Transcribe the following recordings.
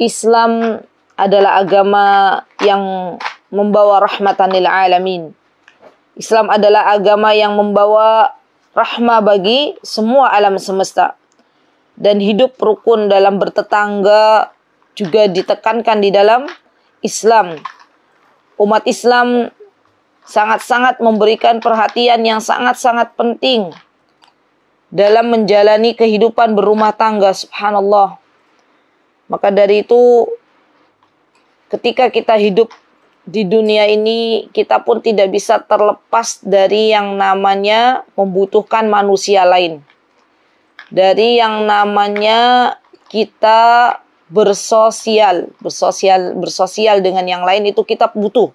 Islam adalah agama yang membawa rahmatan lil alamin. Islam adalah agama yang membawa rahmah bagi semua alam semesta. Dan hidup rukun dalam bertetangga juga ditekankan di dalam Islam. Umat Islam sangat-sangat memberikan perhatian yang sangat-sangat penting dalam menjalani kehidupan berumah tangga subhanallah maka dari itu ketika kita hidup di dunia ini kita pun tidak bisa terlepas dari yang namanya membutuhkan manusia lain. Dari yang namanya kita bersosial, bersosial bersosial dengan yang lain itu kita butuh.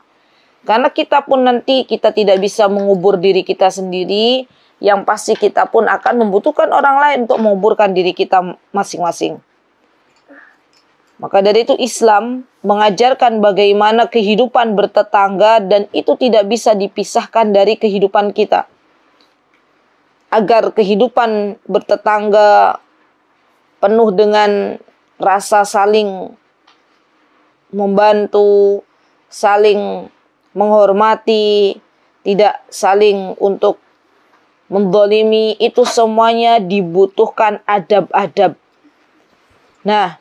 Karena kita pun nanti kita tidak bisa mengubur diri kita sendiri, yang pasti kita pun akan membutuhkan orang lain untuk menguburkan diri kita masing-masing. Maka dari itu Islam mengajarkan bagaimana kehidupan bertetangga dan itu tidak bisa dipisahkan dari kehidupan kita. Agar kehidupan bertetangga penuh dengan rasa saling membantu, saling menghormati, tidak saling untuk mendolimi, itu semuanya dibutuhkan adab-adab. Nah,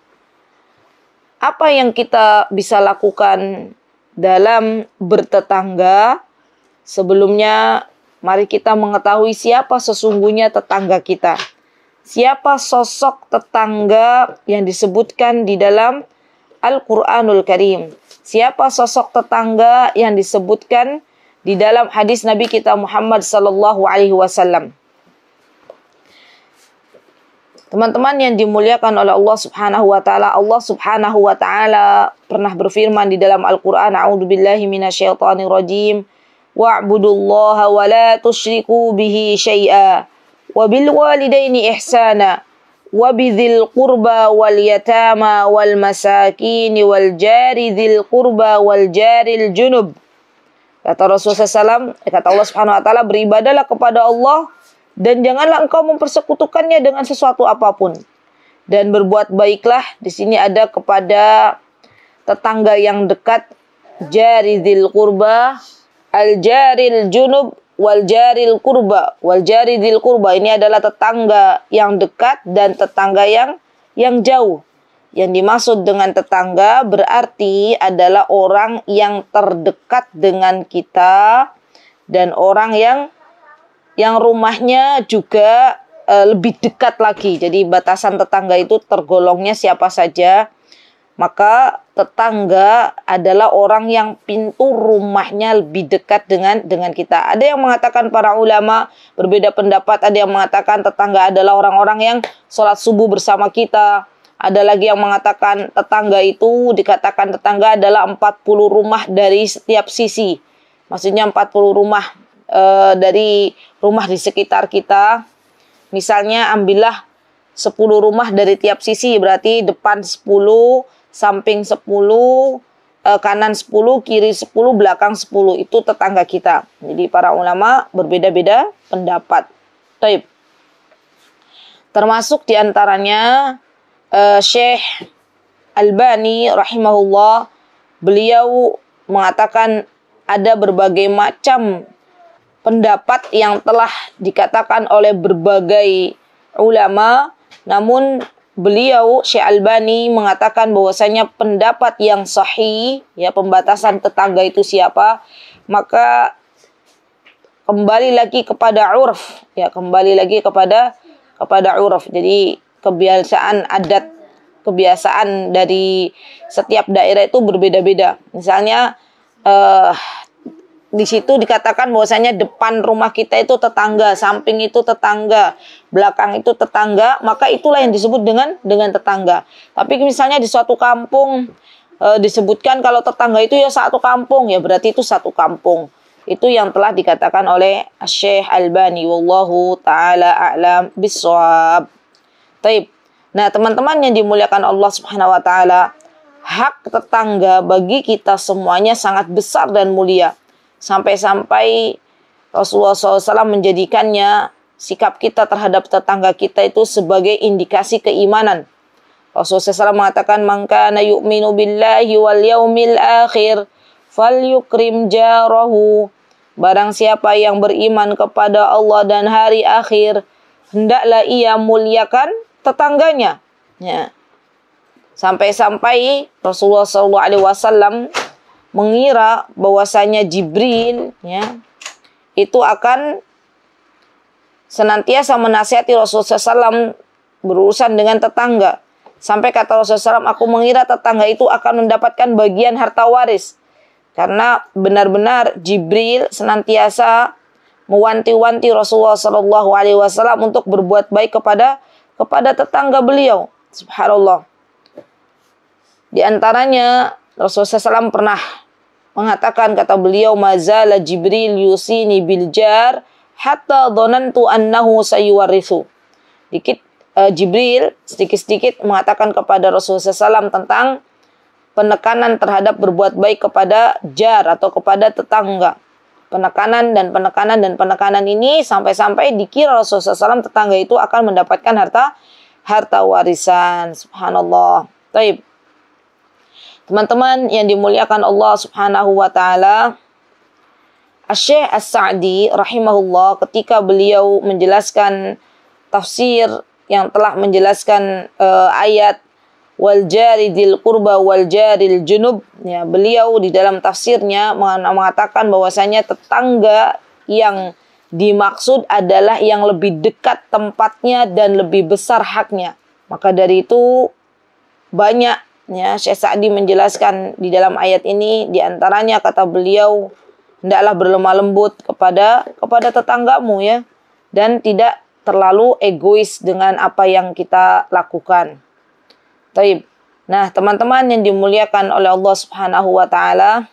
apa yang kita bisa lakukan dalam bertetangga. Sebelumnya, mari kita mengetahui siapa sesungguhnya tetangga kita. Siapa sosok tetangga yang disebutkan di dalam Al-Quranul Karim? Siapa sosok tetangga yang disebutkan di dalam hadis Nabi kita Muhammad Sallallahu Alaihi Wasallam? Teman-teman yang dimuliakan oleh Allah Subhanahu wa taala, Allah Subhanahu wa taala pernah berfirman di dalam Al-Qur'an, "A'udzubillahi minasyaitonirrajim. Wa'budullaha wa la tusyriku bihi syai'a. Wa bil walidaini ihsana." وبذي wal واليتامى wal والجار ذي القربى والجار junub Kata Rasulullah SAW, kata Allah Subhanahu Wa Taala, beribadalah kepada Allah dan janganlah engkau mempersekutukannya dengan sesuatu apapun. Dan berbuat baiklah, di sini ada kepada tetangga yang dekat, jaridil kurba, al jaril junub, wal jaril kurba, wal jaridil kurba. Ini adalah tetangga yang dekat dan tetangga yang yang jauh. Yang dimaksud dengan tetangga berarti adalah orang yang terdekat dengan kita dan orang yang yang rumahnya juga e, lebih dekat lagi. Jadi batasan tetangga itu tergolongnya siapa saja. Maka tetangga adalah orang yang pintu rumahnya lebih dekat dengan dengan kita. Ada yang mengatakan para ulama berbeda pendapat, ada yang mengatakan tetangga adalah orang-orang yang sholat subuh bersama kita. Ada lagi yang mengatakan tetangga itu dikatakan tetangga adalah 40 rumah dari setiap sisi. Maksudnya 40 rumah e, dari rumah di sekitar kita. Misalnya ambillah 10 rumah dari tiap sisi berarti depan 10, samping 10, e, eh, kanan 10, kiri 10, belakang 10 itu tetangga kita. Jadi para ulama berbeda-beda pendapat. Taib. Termasuk diantaranya e, eh, Syekh Albani rahimahullah beliau mengatakan ada berbagai macam pendapat yang telah dikatakan oleh berbagai ulama namun beliau Syekh Albani mengatakan bahwasanya pendapat yang sahih ya pembatasan tetangga itu siapa maka kembali lagi kepada urf ya kembali lagi kepada kepada urf jadi kebiasaan adat kebiasaan dari setiap daerah itu berbeda-beda misalnya eh, di situ dikatakan bahwasanya depan rumah kita itu tetangga, samping itu tetangga, belakang itu tetangga, maka itulah yang disebut dengan dengan tetangga. Tapi misalnya di suatu kampung e, disebutkan kalau tetangga itu ya satu kampung, ya berarti itu satu kampung. Itu yang telah dikatakan oleh Syekh Albani wallahu taala a'lam bissawab. Taib. Nah, teman-teman yang dimuliakan Allah Subhanahu wa taala, hak tetangga bagi kita semuanya sangat besar dan mulia Sampai-sampai Rasulullah SAW menjadikannya sikap kita terhadap tetangga kita itu sebagai indikasi keimanan. Rasulullah SAW mengatakan, Maka na yu'minu billahi wal yaumil akhir, fal yukrim jarahu. Barang siapa yang beriman kepada Allah dan hari akhir, hendaklah ia muliakan tetangganya. Ya. Sampai-sampai Rasulullah SAW mengira bahwasanya Jibril ya itu akan senantiasa menasihati Rasulullah SAW berurusan dengan tetangga sampai kata Rasulullah SAW aku mengira tetangga itu akan mendapatkan bagian harta waris karena benar-benar Jibril senantiasa mewanti-wanti Rasulullah saw untuk berbuat baik kepada kepada tetangga beliau. Subhanallah. Di antaranya Rasulullah SAW pernah mengatakan kata beliau mazala Jibril yusini biljar hatta dhanantu annahu sayuwarithu. Dikit uh, Jibril sedikit-sedikit mengatakan kepada Rasulullah SAW tentang penekanan terhadap berbuat baik kepada jar atau kepada tetangga. Penekanan dan penekanan dan penekanan ini sampai-sampai dikira Rasulullah SAW tetangga itu akan mendapatkan harta harta warisan. Subhanallah. Taib. Teman-teman yang dimuliakan Allah Subhanahu wa taala, Syekh As-Sa'di rahimahullah ketika beliau menjelaskan tafsir yang telah menjelaskan uh, ayat wal kurba wal junub ya beliau di dalam tafsirnya mengatakan bahwasanya tetangga yang dimaksud adalah yang lebih dekat tempatnya dan lebih besar haknya maka dari itu banyak Ya, Syekh Sa'di menjelaskan di dalam ayat ini di antaranya kata beliau hendaklah berlemah lembut kepada kepada tetanggamu ya dan tidak terlalu egois dengan apa yang kita lakukan. Taib. Nah, teman-teman yang dimuliakan oleh Allah Subhanahu wa taala,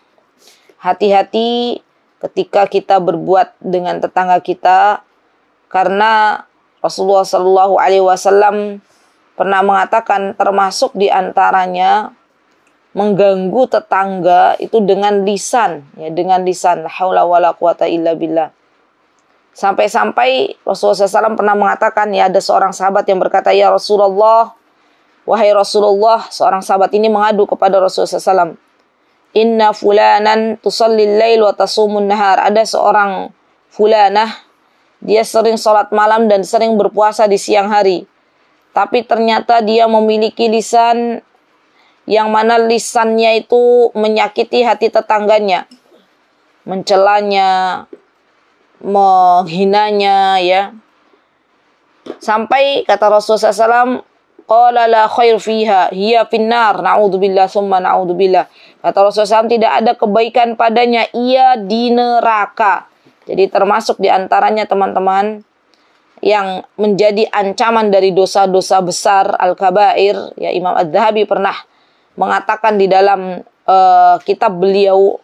hati-hati ketika kita berbuat dengan tetangga kita karena Rasulullah Shallallahu alaihi wasallam pernah mengatakan termasuk diantaranya mengganggu tetangga itu dengan lisan ya dengan lisan haula wala illa billah sampai-sampai Rasulullah SAW pernah mengatakan ya ada seorang sahabat yang berkata ya Rasulullah wahai Rasulullah seorang sahabat ini mengadu kepada Rasulullah SAW inna fulanan tusallil lail wa tasumun nahar ada seorang fulanah dia sering sholat malam dan sering berpuasa di siang hari tapi ternyata dia memiliki lisan yang mana lisannya itu menyakiti hati tetangganya, mencelanya, menghinanya ya. Sampai kata Rasulullah SAW, Qala la khair fiha, hiya finnar, na'udzubillah, summa na'udzubillah. Kata Rasulullah SAW, tidak ada kebaikan padanya, ia di neraka. Jadi termasuk diantaranya teman-teman, yang menjadi ancaman dari dosa-dosa besar al-kabair ya Imam ad dhabi pernah mengatakan di dalam uh, kitab beliau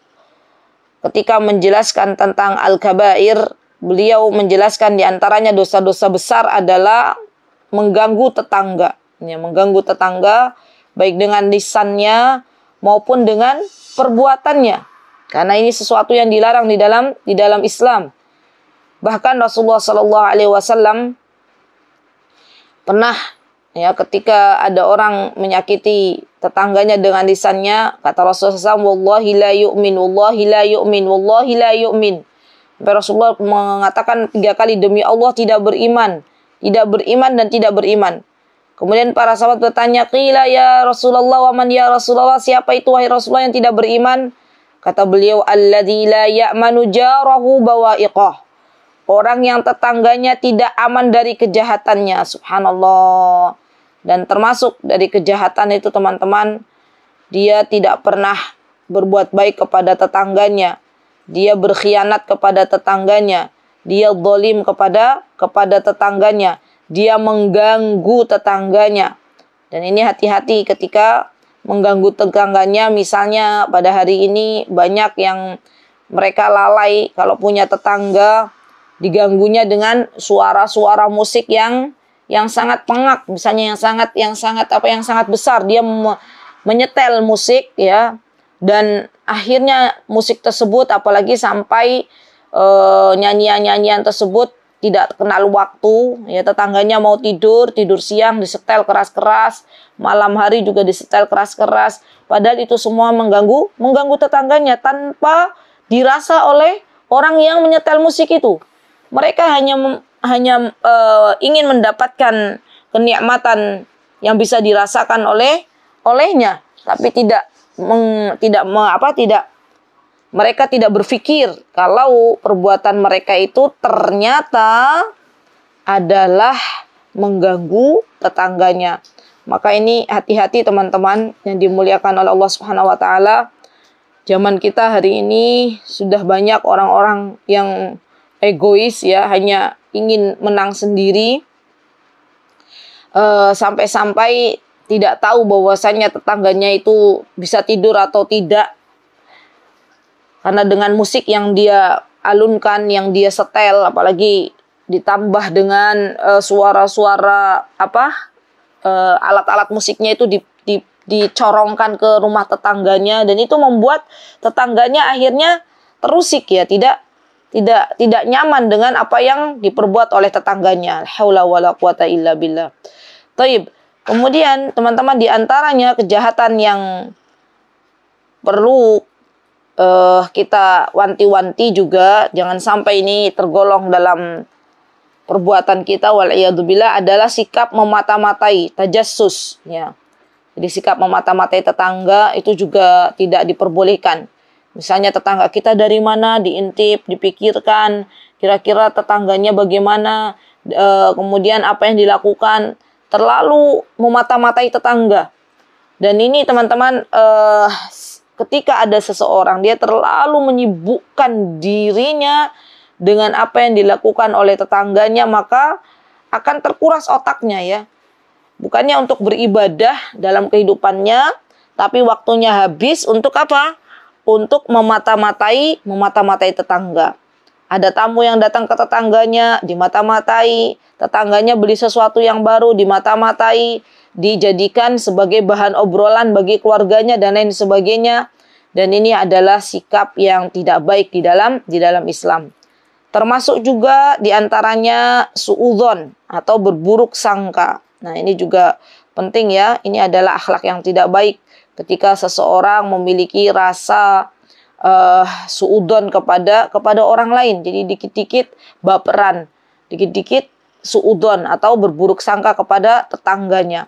ketika menjelaskan tentang al-kabair beliau menjelaskan di antaranya dosa-dosa besar adalah mengganggu tetangga ya mengganggu tetangga baik dengan lisannya maupun dengan perbuatannya karena ini sesuatu yang dilarang di dalam di dalam Islam Bahkan Rasulullah Shallallahu Alaihi Wasallam pernah ya ketika ada orang menyakiti tetangganya dengan lisannya kata Rasulullah SAW wallahi la yu'min wallahi la yu'min wallahi la yu'min Sampai Rasulullah mengatakan tiga kali demi Allah tidak beriman tidak beriman dan tidak beriman Kemudian para sahabat bertanya, "Qila ya Rasulullah wa man ya Rasulullah? Siapa itu wahai Rasulullah yang tidak beriman?" Kata beliau, "Alladzi la ya'manu jarahu bawa'iqah." orang yang tetangganya tidak aman dari kejahatannya. Subhanallah. Dan termasuk dari kejahatan itu teman-teman, dia tidak pernah berbuat baik kepada tetangganya. Dia berkhianat kepada tetangganya. Dia dolim kepada kepada tetangganya. Dia mengganggu tetangganya. Dan ini hati-hati ketika mengganggu tetangganya misalnya pada hari ini banyak yang mereka lalai kalau punya tetangga diganggunya dengan suara-suara musik yang yang sangat pengak misalnya yang sangat yang sangat apa yang sangat besar dia me, menyetel musik ya dan akhirnya musik tersebut apalagi sampai eh, nyanyian-nyanyian tersebut tidak kenal waktu ya tetangganya mau tidur tidur siang disetel keras-keras malam hari juga disetel keras-keras padahal itu semua mengganggu mengganggu tetangganya tanpa dirasa oleh orang yang menyetel musik itu mereka hanya hanya uh, ingin mendapatkan kenikmatan yang bisa dirasakan oleh olehnya, tapi tidak meng, tidak me, apa tidak mereka tidak berpikir kalau perbuatan mereka itu ternyata adalah mengganggu tetangganya. Maka ini hati-hati teman-teman yang dimuliakan oleh Allah Subhanahu wa taala. Zaman kita hari ini sudah banyak orang-orang yang egois ya hanya ingin menang sendiri eh, sampai-sampai uh, tidak tahu bahwasannya tetangganya itu bisa tidur atau tidak karena dengan musik yang dia alunkan yang dia setel apalagi ditambah dengan eh, suara-suara uh, apa eh, alat-alat musiknya itu di, di, dicorongkan ke rumah tetangganya dan itu membuat tetangganya akhirnya terusik ya tidak tidak tidak nyaman dengan apa yang diperbuat oleh tetangganya. Haula wala quwata illa billah. Taib. Kemudian teman-teman di antaranya kejahatan yang perlu uh, kita wanti-wanti juga jangan sampai ini tergolong dalam perbuatan kita wal billah adalah sikap memata-matai, tajassus ya. Jadi sikap memata-matai tetangga itu juga tidak diperbolehkan Misalnya tetangga kita dari mana diintip, dipikirkan, kira-kira tetangganya bagaimana, e, kemudian apa yang dilakukan, terlalu memata-matai tetangga. Dan ini teman-teman e, ketika ada seseorang dia terlalu menyibukkan dirinya dengan apa yang dilakukan oleh tetangganya maka akan terkuras otaknya ya. Bukannya untuk beribadah dalam kehidupannya, tapi waktunya habis untuk apa? untuk memata-matai, memata-matai tetangga. Ada tamu yang datang ke tetangganya, dimata-matai, tetangganya beli sesuatu yang baru, dimata-matai, dijadikan sebagai bahan obrolan bagi keluarganya dan lain sebagainya. Dan ini adalah sikap yang tidak baik di dalam di dalam Islam. Termasuk juga diantaranya suudon atau berburuk sangka. Nah ini juga penting ya, ini adalah akhlak yang tidak baik ketika seseorang memiliki rasa uh, suudon kepada kepada orang lain. Jadi dikit-dikit baperan, dikit-dikit suudon atau berburuk sangka kepada tetangganya.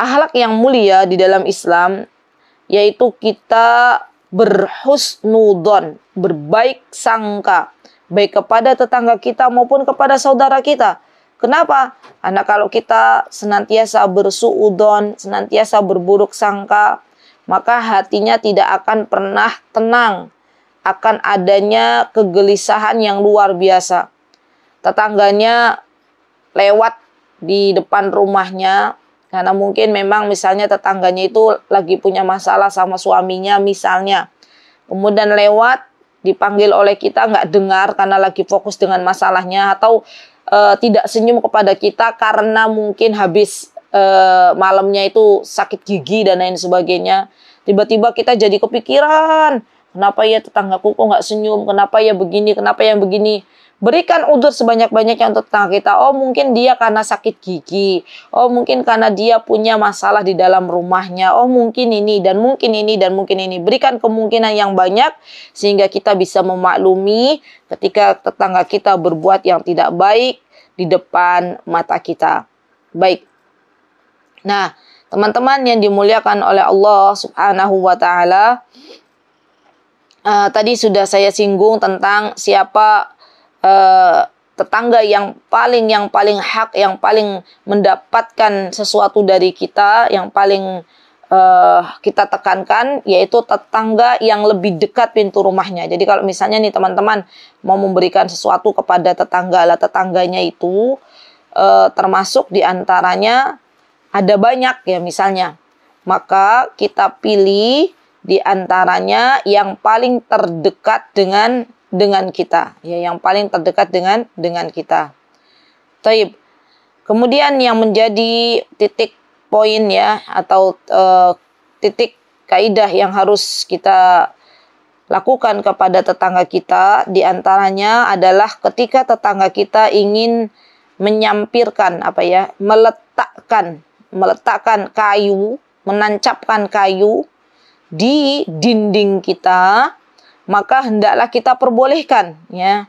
Ahlak yang mulia di dalam Islam yaitu kita berhusnudon, berbaik sangka, baik kepada tetangga kita maupun kepada saudara kita. Kenapa? Karena kalau kita senantiasa bersuudon, senantiasa berburuk sangka, maka hatinya tidak akan pernah tenang. Akan adanya kegelisahan yang luar biasa. Tetangganya lewat di depan rumahnya, karena mungkin memang misalnya tetangganya itu lagi punya masalah sama suaminya misalnya. Kemudian lewat dipanggil oleh kita nggak dengar karena lagi fokus dengan masalahnya atau uh, tidak senyum kepada kita karena mungkin habis uh, malamnya itu sakit gigi dan lain sebagainya. Tiba-tiba kita jadi kepikiran, kenapa ya tetanggaku kok nggak senyum, kenapa ya begini, kenapa yang begini. Berikan udur sebanyak-banyaknya untuk tetangga kita. Oh mungkin dia karena sakit gigi. Oh mungkin karena dia punya masalah di dalam rumahnya. Oh mungkin ini dan mungkin ini dan mungkin ini. Berikan kemungkinan yang banyak sehingga kita bisa memaklumi ketika tetangga kita berbuat yang tidak baik di depan mata kita. Baik. Nah, teman-teman yang dimuliakan oleh Allah Subhanahu wa taala, uh, tadi sudah saya singgung tentang siapa Eh, tetangga yang paling yang paling hak yang paling mendapatkan sesuatu dari kita yang paling uh, kita tekankan yaitu tetangga yang lebih dekat pintu rumahnya jadi kalau misalnya nih teman-teman mau memberikan sesuatu kepada tetangga lah tetangganya itu uh, termasuk diantaranya ada banyak ya misalnya maka kita pilih diantaranya yang paling terdekat dengan dengan kita, ya yang paling terdekat dengan dengan kita. Taib. Kemudian yang menjadi titik poin ya atau e, titik kaidah yang harus kita lakukan kepada tetangga kita diantaranya adalah ketika tetangga kita ingin menyampirkan apa ya meletakkan meletakkan kayu menancapkan kayu di dinding kita maka hendaklah kita perbolehkan ya.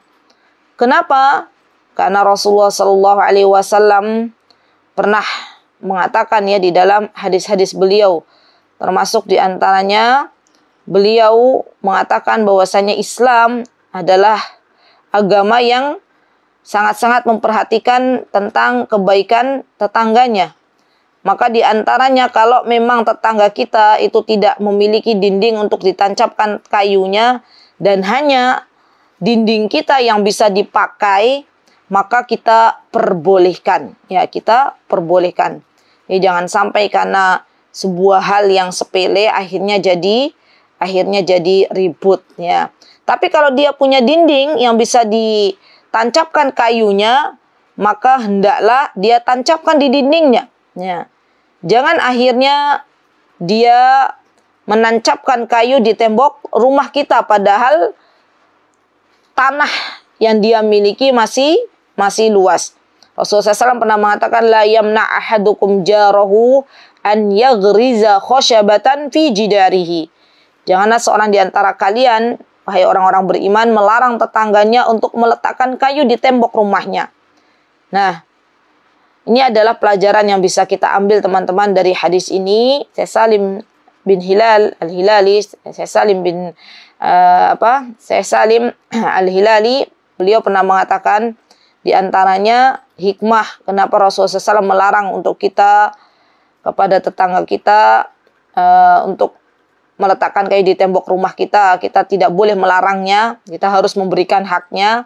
Kenapa? Karena Rasulullah Shallallahu alaihi wasallam pernah mengatakan ya di dalam hadis-hadis beliau termasuk diantaranya beliau mengatakan bahwasanya Islam adalah agama yang sangat-sangat memperhatikan tentang kebaikan tetangganya maka diantaranya kalau memang tetangga kita itu tidak memiliki dinding untuk ditancapkan kayunya dan hanya dinding kita yang bisa dipakai, maka kita perbolehkan. Ya, kita perbolehkan. Ya, jangan sampai karena sebuah hal yang sepele akhirnya jadi akhirnya jadi ribut ya. Tapi kalau dia punya dinding yang bisa ditancapkan kayunya, maka hendaklah dia tancapkan di dindingnya. Ya. Jangan akhirnya dia menancapkan kayu di tembok rumah kita padahal tanah yang dia miliki masih masih luas. Rasulullah SAW pernah mengatakan la yamna ahadukum jarahu an yaghriza khosyabatan fi jidarihi. Janganlah seorang di antara kalian, wahai orang-orang beriman, melarang tetangganya untuk meletakkan kayu di tembok rumahnya. Nah, ini adalah pelajaran yang bisa kita ambil teman-teman dari hadis ini. Saya Salim bin Hilal Al-Hilali, saya Salim bin uh, apa? Saya Salim Al-Hilali, beliau pernah mengatakan di antaranya hikmah kenapa Rasulullah SAW melarang untuk kita kepada tetangga kita uh, untuk meletakkan kayu di tembok rumah kita, kita tidak boleh melarangnya, kita harus memberikan haknya.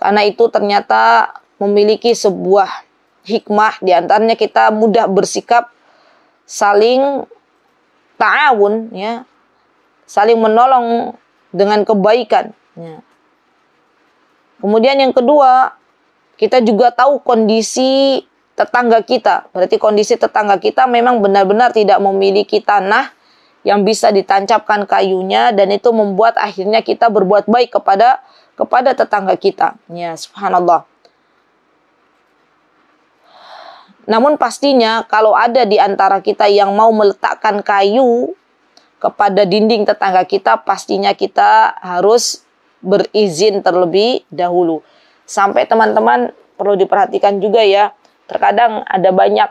Karena itu ternyata memiliki sebuah hikmah di antaranya kita mudah bersikap saling ta'awun ya saling menolong dengan kebaikan ya. kemudian yang kedua kita juga tahu kondisi tetangga kita berarti kondisi tetangga kita memang benar-benar tidak memiliki tanah yang bisa ditancapkan kayunya dan itu membuat akhirnya kita berbuat baik kepada kepada tetangga kita ya subhanallah Namun pastinya kalau ada di antara kita yang mau meletakkan kayu kepada dinding tetangga kita, pastinya kita harus berizin terlebih dahulu. Sampai teman-teman perlu diperhatikan juga ya, terkadang ada banyak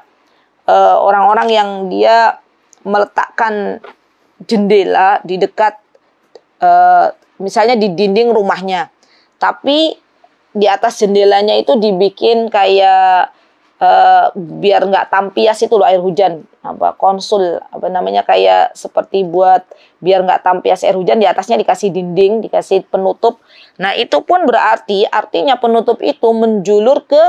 eh, orang-orang uh, yang dia meletakkan jendela di dekat uh, misalnya di dinding rumahnya. Tapi di atas jendelanya itu dibikin kayak uh, biar nggak tampias itu loh air hujan apa konsul apa namanya kayak seperti buat biar nggak tampias air hujan di atasnya dikasih dinding dikasih penutup nah itu pun berarti artinya penutup itu menjulur ke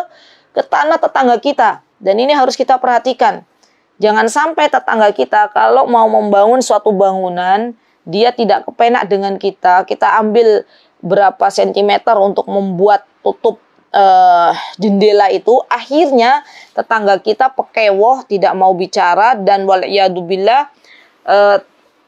ke tanah tetangga kita dan ini harus kita perhatikan jangan sampai tetangga kita kalau mau membangun suatu bangunan dia tidak kepenak dengan kita kita ambil berapa sentimeter untuk membuat tutup uh, jendela itu akhirnya tetangga kita pekewoh tidak mau bicara dan waliyadubillah uh,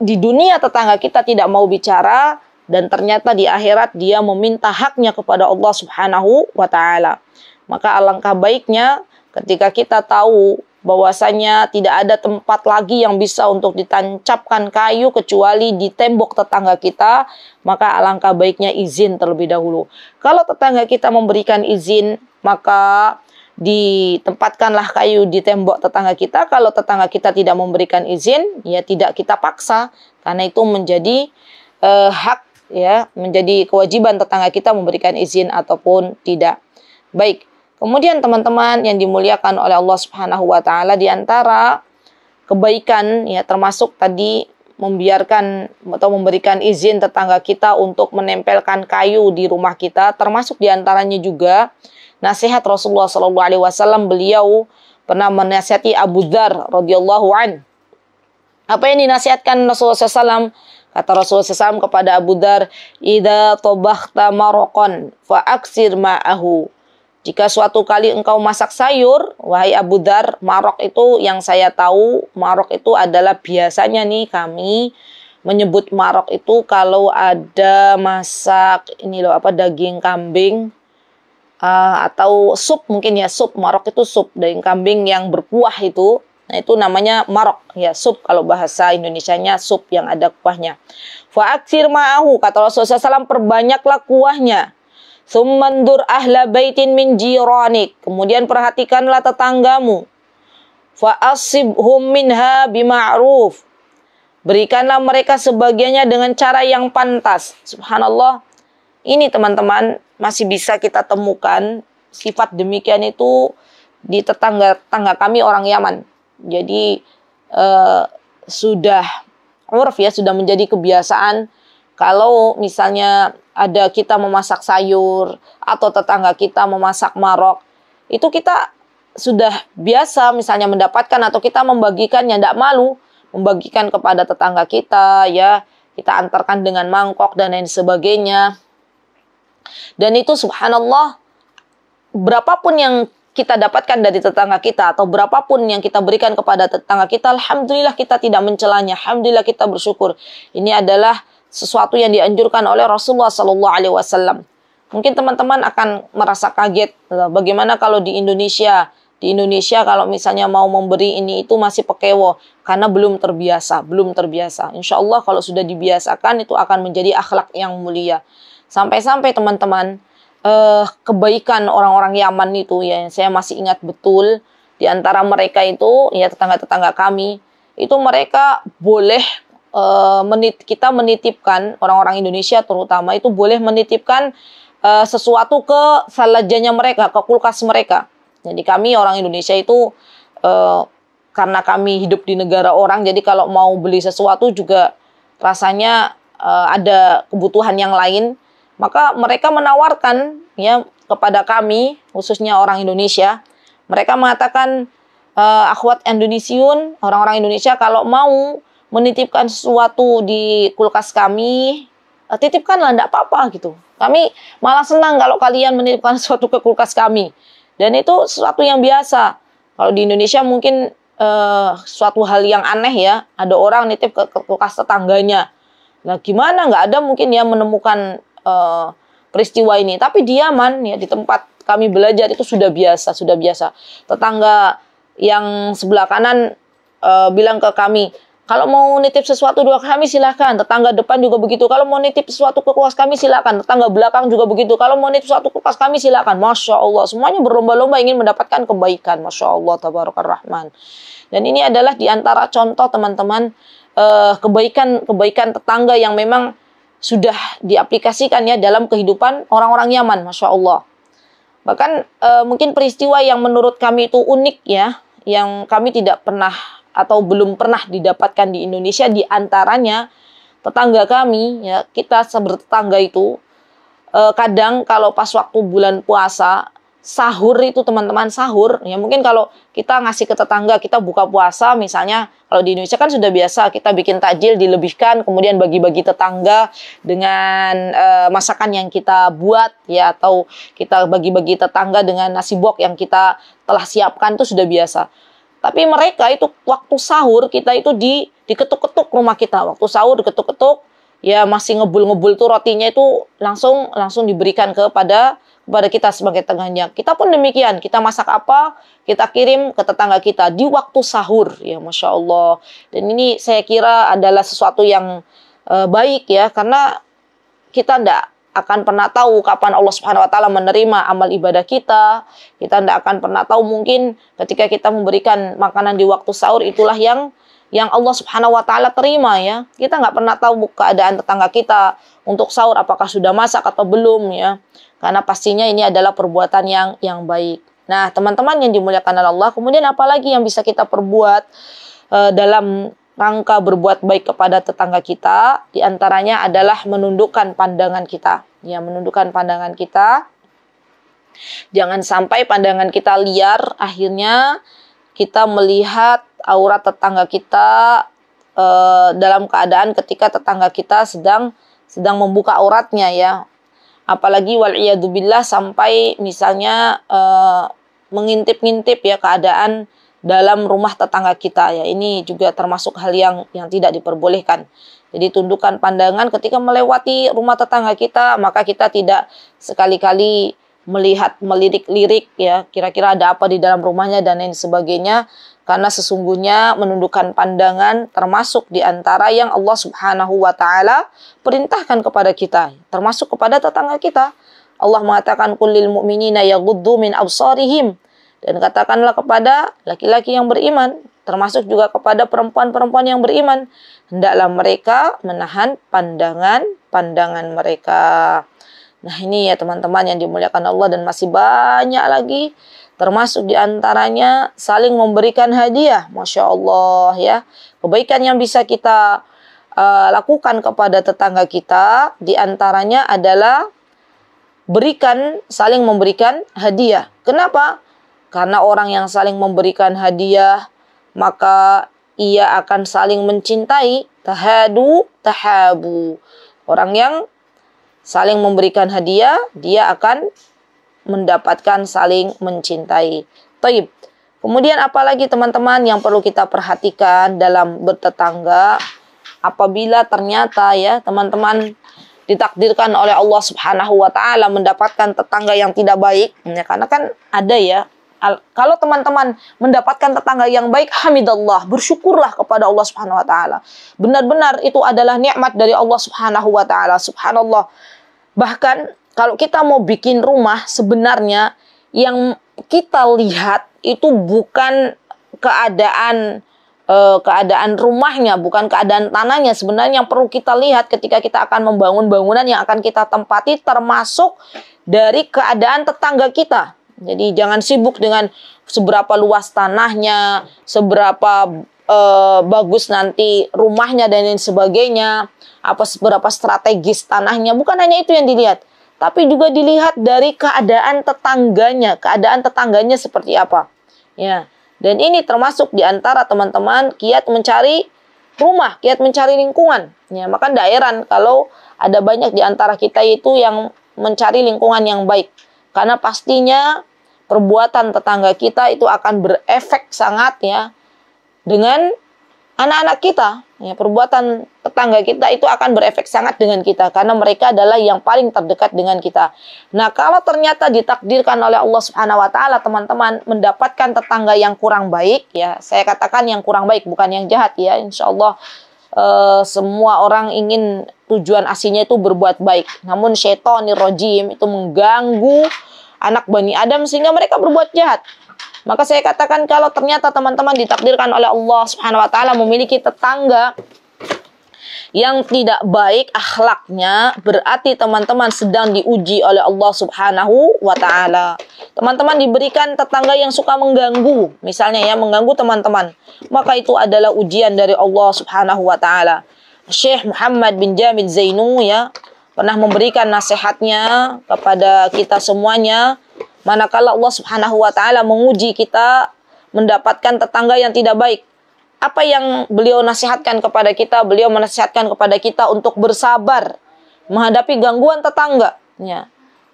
di dunia tetangga kita tidak mau bicara dan ternyata di akhirat dia meminta haknya kepada Allah Subhanahu wa taala. Maka alangkah baiknya ketika kita tahu bahwasanya tidak ada tempat lagi yang bisa untuk ditancapkan kayu kecuali di tembok tetangga kita, maka alangkah baiknya izin terlebih dahulu. Kalau tetangga kita memberikan izin, maka ditempatkanlah kayu di tembok tetangga kita. Kalau tetangga kita tidak memberikan izin, ya tidak kita paksa karena itu menjadi eh, hak ya, menjadi kewajiban tetangga kita memberikan izin ataupun tidak. Baik, Kemudian teman-teman yang dimuliakan oleh Allah Subhanahu wa taala di antara kebaikan ya termasuk tadi membiarkan atau memberikan izin tetangga kita untuk menempelkan kayu di rumah kita termasuk diantaranya juga nasihat Rasulullah Shallallahu Alaihi Wasallam beliau pernah menasihati Abu Dhar radhiyallahu an apa yang dinasihatkan Rasulullah SAW kata Rasulullah SAW kepada Abu Dhar ida tobahta marokon fa aksir ma'ahu jika suatu kali engkau masak sayur, wahai Abu Dar, marok itu yang saya tahu, marok itu adalah biasanya nih kami menyebut marok itu kalau ada masak ini loh apa daging kambing uh, atau sup mungkin ya sup marok itu sup daging kambing yang berkuah itu Nah, itu namanya marok ya, sup kalau bahasa Indonesia nya sup yang ada kuahnya. Fa'aksir ma'ahu kata Rasulullah SAW perbanyaklah kuahnya. Summandur ahla baitin min jironik. Kemudian perhatikanlah tetanggamu. Fa'asibhum minha bima'ruf. Berikanlah mereka sebagiannya dengan cara yang pantas. Subhanallah. Ini teman-teman masih bisa kita temukan sifat demikian itu di tetangga-tetangga kami orang Yaman. Jadi eh, sudah urf ya, sudah menjadi kebiasaan kalau misalnya ada kita memasak sayur atau tetangga kita memasak marok, itu kita sudah biasa misalnya mendapatkan atau kita membagikannya tidak malu membagikan kepada tetangga kita ya kita antarkan dengan mangkok dan lain sebagainya dan itu subhanallah berapapun yang kita dapatkan dari tetangga kita atau berapapun yang kita berikan kepada tetangga kita alhamdulillah kita tidak mencelanya alhamdulillah kita bersyukur ini adalah sesuatu yang dianjurkan oleh Rasulullah Sallallahu Alaihi Wasallam. Mungkin teman-teman akan merasa kaget bagaimana kalau di Indonesia di Indonesia kalau misalnya mau memberi ini itu masih pekewo karena belum terbiasa, belum terbiasa. Insya Allah kalau sudah dibiasakan itu akan menjadi akhlak yang mulia. Sampai-sampai teman-teman eh, kebaikan orang-orang Yaman itu ya saya masih ingat betul di antara mereka itu ya tetangga-tetangga kami itu mereka boleh e, menit kita menitipkan orang-orang Indonesia terutama itu boleh menitipkan e, sesuatu ke salajanya mereka, ke kulkas mereka. Jadi kami orang Indonesia itu e, karena kami hidup di negara orang, jadi kalau mau beli sesuatu juga rasanya e, ada kebutuhan yang lain, maka mereka menawarkan ya kepada kami khususnya orang Indonesia, mereka mengatakan uh, akhwat Indonesiun, orang-orang Indonesia kalau mau menitipkan sesuatu di kulkas kami, eh, titipkanlah, tidak apa-apa gitu. Kami malah senang kalau kalian menitipkan sesuatu ke kulkas kami. Dan itu sesuatu yang biasa. Kalau di Indonesia mungkin uh, suatu hal yang aneh ya, ada orang nitip ke, ke kulkas tetangganya. Nah gimana nggak ada mungkin ya menemukan uh, peristiwa ini. Tapi di ya di tempat kami belajar itu sudah biasa, sudah biasa. Tetangga yang sebelah kanan uh, bilang ke kami, kalau mau nitip sesuatu dua kami silahkan. Tetangga depan juga begitu. Kalau mau nitip sesuatu ke kuas kami silahkan. Tetangga belakang juga begitu. Kalau mau nitip sesuatu ke kuas kami silahkan. Masya Allah. Semuanya berlomba-lomba ingin mendapatkan kebaikan. Masya Allah. Tabarokar Rahman. Dan ini adalah diantara contoh teman-teman kebaikan-kebaikan eh, tetangga yang memang sudah diaplikasikan ya dalam kehidupan orang-orang Yaman. Masya Allah. Bahkan eh, mungkin peristiwa yang menurut kami itu unik ya. Yang kami tidak pernah atau belum pernah didapatkan di Indonesia di antaranya tetangga kami ya kita sebertetangga itu eh, kadang kalau pas waktu bulan puasa sahur itu teman-teman sahur ya mungkin kalau kita ngasih ke tetangga kita buka puasa misalnya kalau di Indonesia kan sudah biasa kita bikin takjil dilebihkan kemudian bagi-bagi tetangga dengan e, masakan yang kita buat ya atau kita bagi-bagi tetangga dengan nasi bok yang kita telah siapkan itu sudah biasa tapi mereka itu waktu sahur kita itu di diketuk-ketuk rumah kita. Waktu sahur diketuk-ketuk, ya masih ngebul-ngebul tuh rotinya itu langsung langsung diberikan kepada kepada kita sebagai tengahnya. Kita pun demikian, kita masak apa, kita kirim ke tetangga kita di waktu sahur. Ya Masya Allah. Dan ini saya kira adalah sesuatu yang e, baik ya, karena kita tidak akan pernah tahu kapan Allah Subhanahu wa taala menerima amal ibadah kita. Kita tidak akan pernah tahu mungkin ketika kita memberikan makanan di waktu sahur itulah yang yang Allah Subhanahu wa taala terima ya. Kita nggak pernah tahu keadaan tetangga kita untuk sahur apakah sudah masak atau belum ya. Karena pastinya ini adalah perbuatan yang yang baik. Nah, teman-teman yang dimuliakan Allah, kemudian apalagi yang bisa kita perbuat uh, dalam rangka berbuat baik kepada tetangga kita diantaranya adalah menundukkan pandangan kita ya menundukkan pandangan kita jangan sampai pandangan kita liar akhirnya kita melihat aurat tetangga kita e, dalam keadaan ketika tetangga kita sedang sedang membuka auratnya ya apalagi wal sampai misalnya e, mengintip-ngintip ya keadaan dalam rumah tetangga kita ya ini juga termasuk hal yang yang tidak diperbolehkan jadi tundukkan pandangan ketika melewati rumah tetangga kita maka kita tidak sekali-kali melihat melirik-lirik ya kira-kira ada apa di dalam rumahnya dan lain sebagainya karena sesungguhnya menundukkan pandangan termasuk di antara yang Allah Subhanahu wa taala perintahkan kepada kita termasuk kepada tetangga kita Allah mengatakan kulil mu'minina yaghuddu min absarihim dan katakanlah kepada laki-laki yang beriman, termasuk juga kepada perempuan-perempuan yang beriman, hendaklah mereka menahan pandangan-pandangan mereka. Nah ini ya teman-teman yang dimuliakan Allah dan masih banyak lagi termasuk diantaranya saling memberikan hadiah Masya Allah ya kebaikan yang bisa kita uh, lakukan kepada tetangga kita diantaranya adalah berikan saling memberikan hadiah kenapa karena orang yang saling memberikan hadiah, maka ia akan saling mencintai. Tahadu, tahabu. Orang yang saling memberikan hadiah, dia akan mendapatkan saling mencintai. Taib. Kemudian apalagi teman-teman yang perlu kita perhatikan dalam bertetangga apabila ternyata ya teman-teman ditakdirkan oleh Allah Subhanahu wa taala mendapatkan tetangga yang tidak baik ya karena kan ada ya kalau teman-teman mendapatkan tetangga yang baik, hamidallah, bersyukurlah kepada Allah Subhanahu wa taala. Benar-benar itu adalah nikmat dari Allah Subhanahu wa taala. Subhanallah. Bahkan kalau kita mau bikin rumah sebenarnya yang kita lihat itu bukan keadaan eh, keadaan rumahnya, bukan keadaan tanahnya. Sebenarnya yang perlu kita lihat ketika kita akan membangun bangunan yang akan kita tempati termasuk dari keadaan tetangga kita. Jadi jangan sibuk dengan seberapa luas tanahnya, seberapa eh, bagus nanti rumahnya dan lain sebagainya, apa seberapa strategis tanahnya. Bukan hanya itu yang dilihat, tapi juga dilihat dari keadaan tetangganya, keadaan tetangganya seperti apa. Ya. Dan ini termasuk di antara teman-teman kiat mencari rumah, kiat mencari lingkungan. Ya, maka daerah kalau ada banyak di antara kita itu yang mencari lingkungan yang baik. Karena pastinya perbuatan tetangga kita itu akan berefek sangat ya dengan anak-anak kita. Ya, perbuatan tetangga kita itu akan berefek sangat dengan kita karena mereka adalah yang paling terdekat dengan kita. Nah, kalau ternyata ditakdirkan oleh Allah Subhanahu wa taala teman-teman mendapatkan tetangga yang kurang baik ya, saya katakan yang kurang baik bukan yang jahat ya. Insya Allah eh, semua orang ingin tujuan aslinya itu berbuat baik. Namun syaitonir rojim itu mengganggu anak Bani Adam sehingga mereka berbuat jahat. Maka saya katakan kalau ternyata teman-teman ditakdirkan oleh Allah Subhanahu wa taala memiliki tetangga yang tidak baik akhlaknya berarti teman-teman sedang diuji oleh Allah Subhanahu wa taala. Teman-teman diberikan tetangga yang suka mengganggu, misalnya ya mengganggu teman-teman, maka itu adalah ujian dari Allah Subhanahu wa taala. Syekh Muhammad bin Jamid Zainu ya pernah memberikan nasihatnya kepada kita semuanya manakala Allah Subhanahu wa taala menguji kita mendapatkan tetangga yang tidak baik apa yang beliau nasihatkan kepada kita beliau menasihatkan kepada kita untuk bersabar menghadapi gangguan tetangga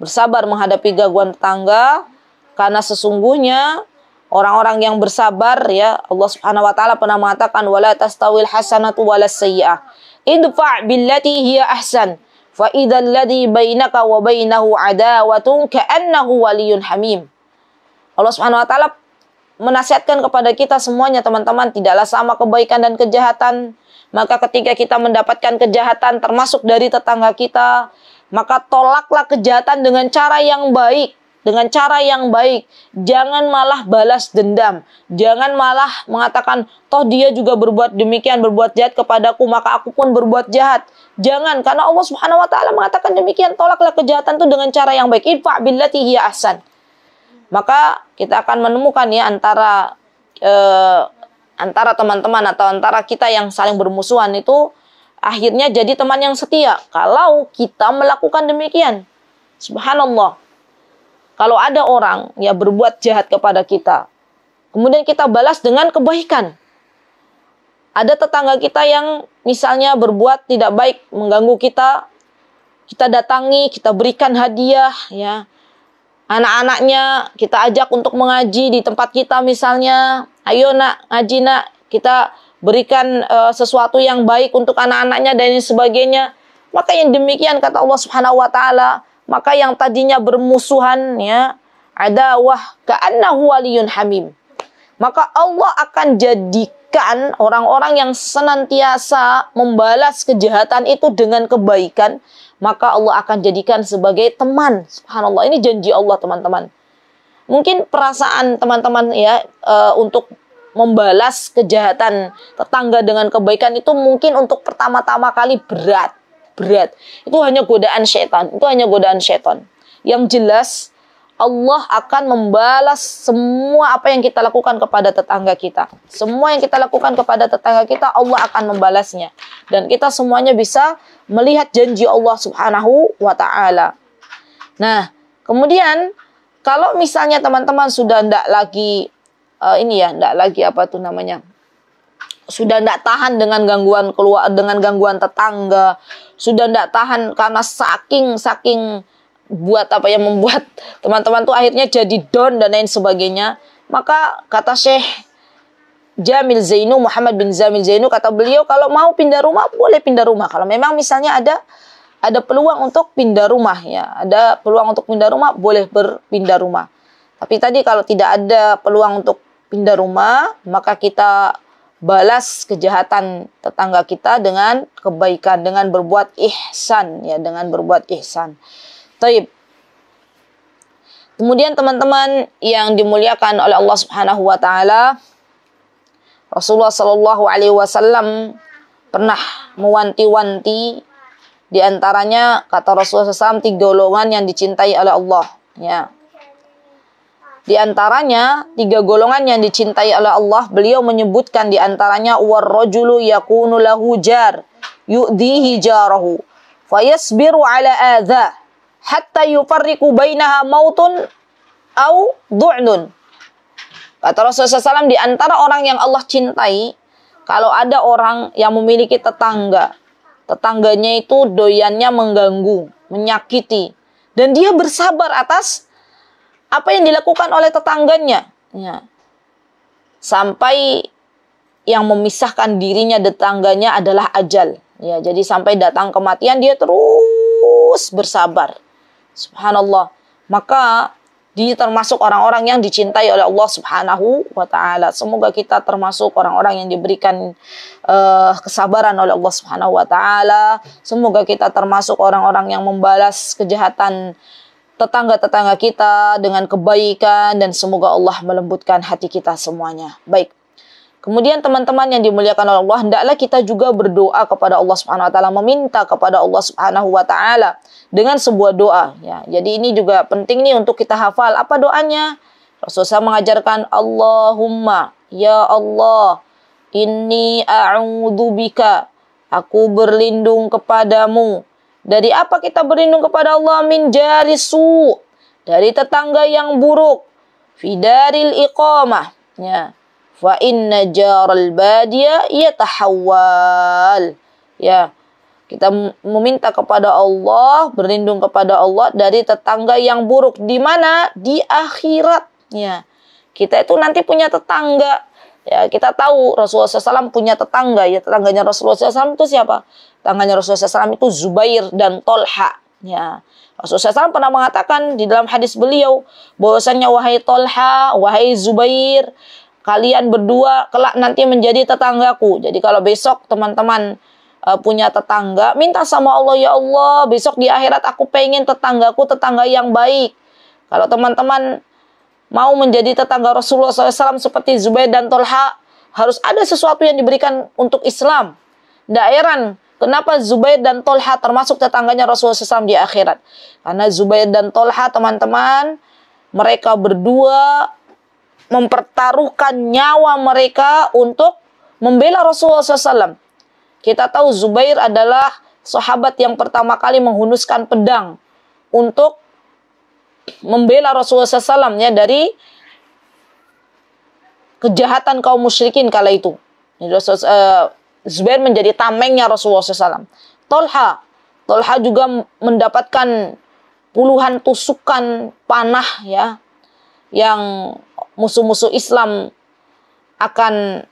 bersabar menghadapi gangguan tetangga karena sesungguhnya orang-orang yang bersabar ya Allah Subhanahu wa taala pernah mengatakan wala tastawil hasanatu walas sayyi'ah idfa billati hiya ahsan fa idzal ladzi bainaka wa bainahu adawatun ka'annahu waliyyun hamim Allah Subhanahu wa taala menasihatkan kepada kita semuanya teman-teman tidaklah sama kebaikan dan kejahatan maka ketika kita mendapatkan kejahatan termasuk dari tetangga kita maka tolaklah kejahatan dengan cara yang baik dengan cara yang baik. Jangan malah balas dendam. Jangan malah mengatakan, toh dia juga berbuat demikian, berbuat jahat kepadaku, maka aku pun berbuat jahat. Jangan, karena Allah subhanahu wa ta'ala mengatakan demikian, tolaklah kejahatan itu dengan cara yang baik. Infa' billati hiya ahsan. Maka kita akan menemukan ya antara eh, antara teman-teman atau antara kita yang saling bermusuhan itu akhirnya jadi teman yang setia kalau kita melakukan demikian. Subhanallah. Kalau ada orang yang berbuat jahat kepada kita, kemudian kita balas dengan kebaikan. Ada tetangga kita yang misalnya berbuat tidak baik, mengganggu kita, kita datangi, kita berikan hadiah, ya. Anak-anaknya kita ajak untuk mengaji di tempat kita misalnya, ayo nak ngaji nak, kita berikan uh, sesuatu yang baik untuk anak-anaknya dan sebagainya. Maka yang demikian kata Allah Subhanahu wa taala, maka yang tadinya bermusuhan ya ada wah ka'annahu waliun hamim maka Allah akan jadikan orang-orang yang senantiasa membalas kejahatan itu dengan kebaikan maka Allah akan jadikan sebagai teman subhanallah ini janji Allah teman-teman mungkin perasaan teman-teman ya e, untuk membalas kejahatan tetangga dengan kebaikan itu mungkin untuk pertama-tama kali berat berat. Itu hanya godaan setan. Itu hanya godaan setan. Yang jelas Allah akan membalas semua apa yang kita lakukan kepada tetangga kita. Semua yang kita lakukan kepada tetangga kita, Allah akan membalasnya. Dan kita semuanya bisa melihat janji Allah Subhanahu wa taala. Nah, kemudian kalau misalnya teman-teman sudah tidak lagi uh, ini ya, tidak lagi apa tuh namanya? sudah tidak tahan dengan gangguan keluar dengan gangguan tetangga sudah tidak tahan karena saking saking buat apa yang membuat teman-teman tuh akhirnya jadi down dan lain sebagainya maka kata Syekh Jamil Zainu Muhammad bin Jamil Zainu kata beliau kalau mau pindah rumah boleh pindah rumah kalau memang misalnya ada ada peluang untuk pindah rumah ya ada peluang untuk pindah rumah boleh berpindah rumah tapi tadi kalau tidak ada peluang untuk pindah rumah maka kita balas kejahatan tetangga kita dengan kebaikan dengan berbuat ihsan ya dengan berbuat ihsan. Taib. Kemudian teman-teman yang dimuliakan oleh Allah Subhanahu wa taala Rasulullah Shallallahu alaihi wasallam pernah mewanti-wanti di antaranya kata Rasulullah SAW tiga golongan yang dicintai oleh Allah ya di antaranya tiga golongan yang dicintai oleh Allah, beliau menyebutkan di antaranya warrajulu yakunu lahu jar yu'dihi jarahu fayasbiru ala adha hatta yufarriqu bainaha mautun au du'nun. Kata Rasulullah SAW di antara orang yang Allah cintai, kalau ada orang yang memiliki tetangga, tetangganya itu doyannya mengganggu, menyakiti, dan dia bersabar atas apa yang dilakukan oleh tetangganya. Ya. Sampai yang memisahkan dirinya tetangganya adalah ajal. Ya, jadi sampai datang kematian dia terus bersabar. Subhanallah. Maka dia termasuk orang-orang yang dicintai oleh Allah Subhanahu wa taala. Semoga kita termasuk orang-orang yang diberikan uh, kesabaran oleh Allah Subhanahu wa taala. Semoga kita termasuk orang-orang yang membalas kejahatan tetangga-tetangga kita dengan kebaikan dan semoga Allah melembutkan hati kita semuanya. Baik. Kemudian teman-teman yang dimuliakan oleh Allah, hendaklah kita juga berdoa kepada Allah Subhanahu wa taala, meminta kepada Allah Subhanahu wa taala dengan sebuah doa ya. Jadi ini juga penting nih untuk kita hafal apa doanya. Rasulullah mengajarkan Allahumma ya Allah inni a'udzubika aku berlindung kepadamu dari apa kita berlindung kepada Allah min jari su? Dari tetangga yang buruk. Fidaril iqamah. Ya. Fa inna jaral badia yatahawwal. Ya. Kita meminta kepada Allah, berlindung kepada Allah dari tetangga yang buruk. Di mana? Di akhirat. Ya. Kita itu nanti punya tetangga. Ya, kita tahu Rasulullah SAW punya tetangga. Ya, tetangganya Rasulullah SAW itu siapa? tangannya Rasulullah SAW itu Zubair dan Tolha. Ya. Rasulullah SAW pernah mengatakan di dalam hadis beliau bahwasanya wahai Tolha, wahai Zubair, kalian berdua kelak nanti menjadi tetanggaku. Jadi kalau besok teman-teman uh, punya tetangga, minta sama Allah ya Allah, besok di akhirat aku pengen tetanggaku tetangga yang baik. Kalau teman-teman mau menjadi tetangga Rasulullah SAW seperti Zubair dan Tolha, harus ada sesuatu yang diberikan untuk Islam. Tidak Kenapa Zubair dan Tolha termasuk tetangganya Rasulullah SAW di akhirat? Karena Zubair dan Tolha teman-teman, mereka berdua mempertaruhkan nyawa mereka untuk membela Rasulullah SAW. Kita tahu Zubair adalah sahabat yang pertama kali menghunuskan pedang untuk membela Rasulullah SAW ya, dari kejahatan kaum musyrikin kala itu. Zubair menjadi tamengnya Rasulullah SAW. Tolha, Tolha juga mendapatkan puluhan tusukan panah ya yang musuh-musuh Islam akan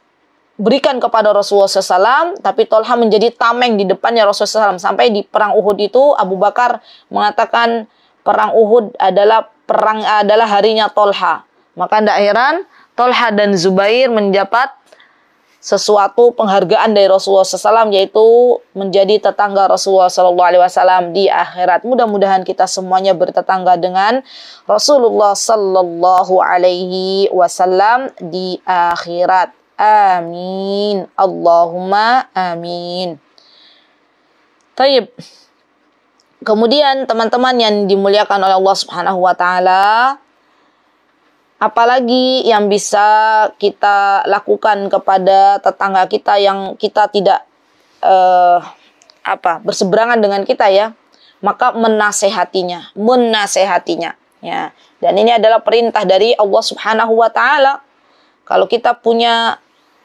berikan kepada Rasulullah SAW, tapi Tolha menjadi tameng di depannya Rasulullah SAW. Sampai di perang Uhud itu Abu Bakar mengatakan perang Uhud adalah perang adalah harinya Tolha. Maka tidak heran Tolha dan Zubair mendapat sesuatu penghargaan dari Rasulullah SAW yaitu menjadi tetangga Rasulullah SAW di akhirat. Mudah-mudahan kita semuanya bertetangga dengan Rasulullah Sallallahu Alaihi Wasallam di akhirat. Amin. Allahumma amin. Taib. Kemudian teman-teman yang dimuliakan oleh Allah Subhanahu wa taala, apalagi yang bisa kita lakukan kepada tetangga kita yang kita tidak eh, apa berseberangan dengan kita ya maka menasehatinya menasehatinya ya dan ini adalah perintah dari Allah Subhanahu wa taala kalau kita punya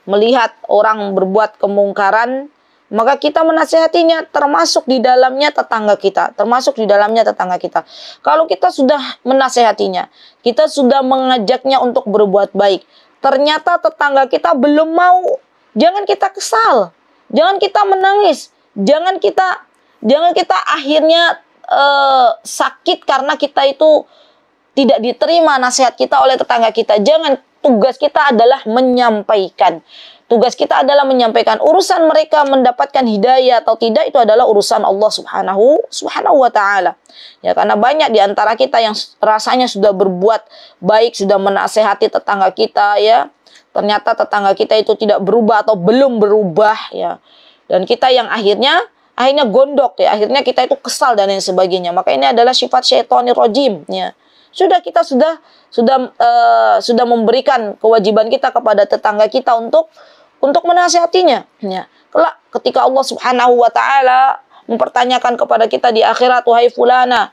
melihat orang berbuat kemungkaran maka kita menasehatinya termasuk di dalamnya tetangga kita, termasuk di dalamnya tetangga kita. Kalau kita sudah menasehatinya, kita sudah mengajaknya untuk berbuat baik. Ternyata tetangga kita belum mau. Jangan kita kesal. Jangan kita menangis. Jangan kita jangan kita akhirnya eh, sakit karena kita itu tidak diterima nasihat kita oleh tetangga kita. Jangan tugas kita adalah menyampaikan. Tugas kita adalah menyampaikan urusan mereka mendapatkan hidayah atau tidak itu adalah urusan Allah Subhanahu Subhanahu wa taala. Ya, karena banyak di antara kita yang rasanya sudah berbuat baik, sudah menasehati tetangga kita ya. Ternyata tetangga kita itu tidak berubah atau belum berubah ya. Dan kita yang akhirnya akhirnya gondok ya, akhirnya kita itu kesal dan lain sebagainya. Maka ini adalah sifat syaitonir rajim ya sudah kita sudah sudah uh, sudah memberikan kewajiban kita kepada tetangga kita untuk untuk menasihatinya. Ya. Kelak ketika Allah Subhanahu wa taala mempertanyakan kepada kita di akhirat, "Wahai fulana,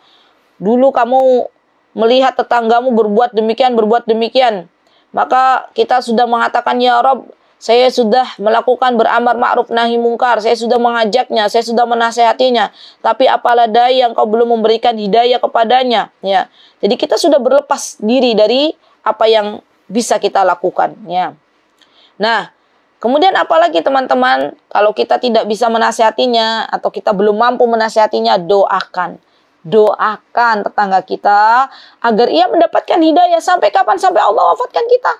dulu kamu melihat tetanggamu berbuat demikian, berbuat demikian." Maka kita sudah mengatakan, "Ya Rob, saya sudah melakukan beramar ma'ruf nahi mungkar, saya sudah mengajaknya, saya sudah menasehatinya, tapi apalah daya yang kau belum memberikan hidayah kepadanya, ya. Jadi kita sudah berlepas diri dari apa yang bisa kita lakukan, ya. Nah, Kemudian apalagi teman-teman, kalau kita tidak bisa menasihatinya atau kita belum mampu menasihatinya, doakan. Doakan tetangga kita agar ia mendapatkan hidayah sampai kapan? Sampai Allah wafatkan kita.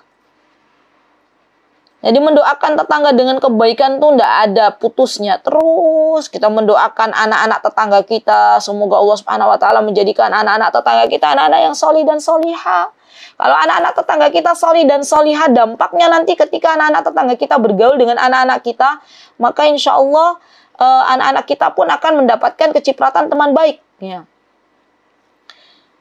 Jadi mendoakan tetangga dengan kebaikan tuh tidak ada putusnya. Terus kita mendoakan anak-anak tetangga kita. Semoga Allah swt menjadikan anak-anak tetangga kita anak-anak yang solih dan solihah. Kalau anak-anak tetangga kita soli dan soliha, dampaknya nanti ketika anak-anak tetangga kita bergaul dengan anak-anak kita, maka insya Allah anak eh, anak-anak kita pun akan mendapatkan kecipratan teman baik. Ya.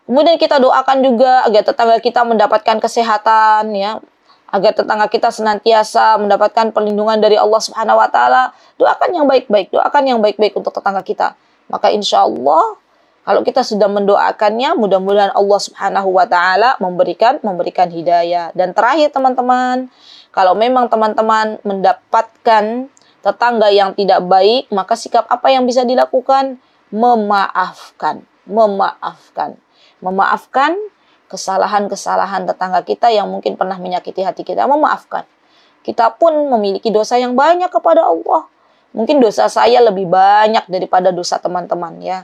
Kemudian kita doakan juga agar tetangga kita mendapatkan kesehatan, ya, agar tetangga kita senantiasa mendapatkan perlindungan dari Allah Subhanahu Wa Taala. Doakan yang baik-baik, doakan yang baik-baik untuk tetangga kita. Maka insya Allah kalau kita sudah mendoakannya, mudah-mudahan Allah Subhanahu wa taala memberikan memberikan hidayah. Dan terakhir teman-teman, kalau memang teman-teman mendapatkan tetangga yang tidak baik, maka sikap apa yang bisa dilakukan? Memaafkan, memaafkan. Memaafkan kesalahan-kesalahan tetangga kita yang mungkin pernah menyakiti hati kita, memaafkan. Kita pun memiliki dosa yang banyak kepada Allah. Mungkin dosa saya lebih banyak daripada dosa teman-teman ya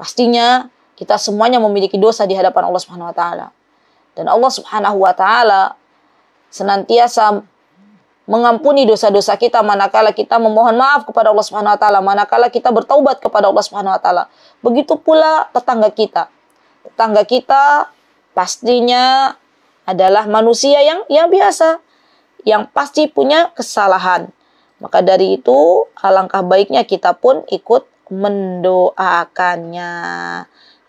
Pastinya kita semuanya memiliki dosa di hadapan Allah Subhanahu wa taala. Dan Allah Subhanahu wa taala senantiasa mengampuni dosa-dosa kita manakala kita memohon maaf kepada Allah Subhanahu wa taala, manakala kita bertaubat kepada Allah Subhanahu wa taala. Begitu pula tetangga kita. Tetangga kita pastinya adalah manusia yang yang biasa, yang pasti punya kesalahan. Maka dari itu alangkah baiknya kita pun ikut mendoakannya.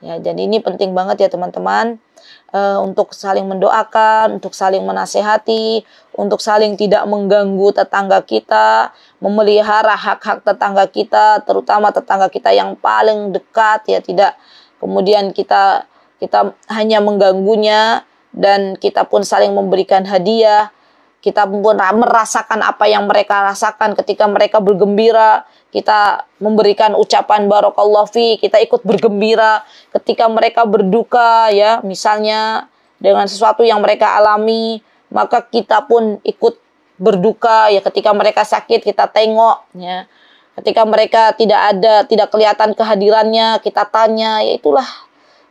Ya, jadi ini penting banget ya teman-teman e, untuk saling mendoakan, untuk saling menasehati, untuk saling tidak mengganggu tetangga kita, memelihara hak-hak tetangga kita, terutama tetangga kita yang paling dekat ya tidak kemudian kita kita hanya mengganggunya dan kita pun saling memberikan hadiah kita merasakan apa yang mereka rasakan ketika mereka bergembira. Kita memberikan ucapan barokallahu fi, kita ikut bergembira ketika mereka berduka ya, misalnya dengan sesuatu yang mereka alami, maka kita pun ikut berduka ya ketika mereka sakit kita tengok ya. Ketika mereka tidak ada, tidak kelihatan kehadirannya, kita tanya, ya itulah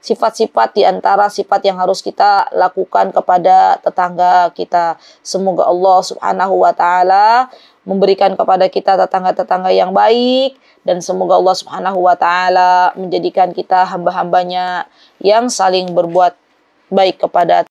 sifat-sifat di antara sifat yang harus kita lakukan kepada tetangga kita. Semoga Allah Subhanahu wa taala memberikan kepada kita tetangga-tetangga yang baik dan semoga Allah Subhanahu wa taala menjadikan kita hamba-hambanya yang saling berbuat baik kepada